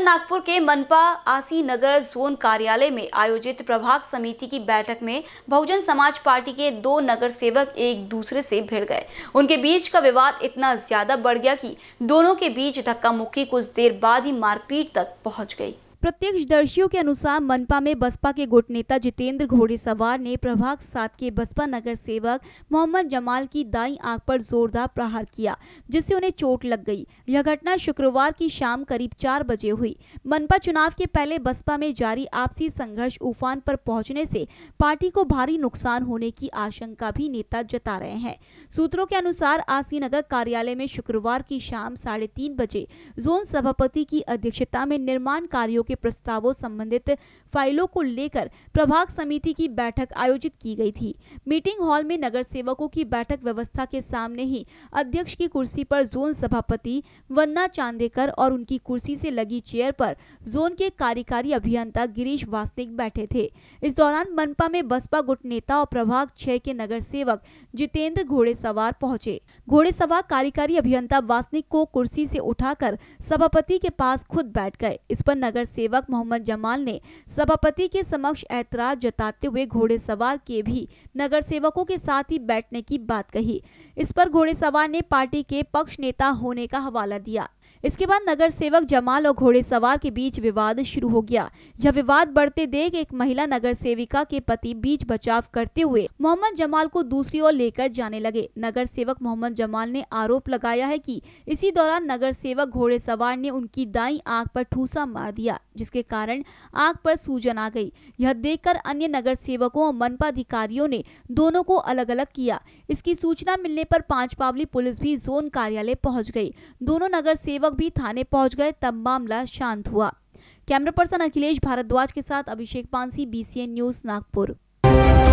कल नागपुर के मनपा आसी नगर जोन कार्यालय में आयोजित प्रभाग समिति की बैठक में बहुजन समाज पार्टी के दो नगर सेवक एक दूसरे से भिड़ गए उनके बीच का विवाद इतना ज्यादा बढ़ गया कि दोनों के बीच धक्का मुक्की कुछ देर बाद ही मारपीट तक पहुंच गई प्रत्यक्षदर्शियों के अनुसार मनपा में बसपा के गुट नेता जितेंद्र घोड़ेसवार ने प्रभाग सात के बसपा नगर सेवक मोहम्मद जमाल की दाई आंख पर जोरदार प्रहार किया जिससे उन्हें चोट लग गई यह घटना शुक्रवार की शाम करीब चार बजे हुई मनपा चुनाव के पहले बसपा में जारी आपसी संघर्ष उफान पर पहुंचने से पार्टी को भारी नुकसान होने की आशंका भी नेता जता रहे हैं सूत्रों के अनुसार आसी नगर कार्यालय में शुक्रवार की शाम साढ़े बजे जोन सभापति की अध्यक्षता में निर्माण कार्यो के प्रस्तावों संबंधित फाइलों को लेकर प्रभाग समिति की बैठक आयोजित की गई थी मीटिंग हॉल में नगर सेवकों की बैठक व्यवस्था के सामने ही अध्यक्ष की कुर्सी पर जोन सभापति वन्ना चांदेकर और उनकी कुर्सी से लगी चेयर पर जोन के कार्यकारी अभियंता गिरीश वासनिक बैठे थे इस दौरान मनपा में बसपा गुट नेता और प्रभाग छह के नगर सेवक जितेंद्र घोड़े सवार पहुंचे सवार कार्यकारी अभियंता वासनिक को कुर्सी से उठाकर सभापति के पास खुद बैठ गए इस पर नगर सेवक मोहम्मद जमाल ने सभापति के समक्ष ऐतराज जताते हुए घोड़े सवार के भी नगर सेवकों के साथ ही बैठने की बात कही इस पर घोड़े सवार ने पार्टी के पक्ष नेता होने का हवाला दिया इसके बाद नगर सेवक जमाल और घोड़े सवार के बीच विवाद शुरू हो गया जब विवाद बढ़ते देख एक महिला नगर सेविका के पति बीच बचाव करते हुए मोहम्मद जमाल को दूसरी ओर लेकर जाने लगे नगर सेवक मोहम्मद जमाल ने आरोप लगाया है कि इसी दौरान नगर सेवक घोड़े सवार ने उनकी दाई आग पर ठूसा मार दिया जिसके कारण आग पर सूजन आ गई यह देख अन्य नगर सेवकों और मनपा अधिकारियों ने दोनों को अलग अलग किया इसकी सूचना मिलने पर पांच पावली पुलिस भी जोन कार्यालय पहुँच गयी दोनों नगर सेवक युवक भी थाने पहुंच गए तब मामला शांत हुआ कैमरा पर्सन अखिलेश भारद्वाज के साथ अभिषेक पांसी बीसीएन न्यूज नागपुर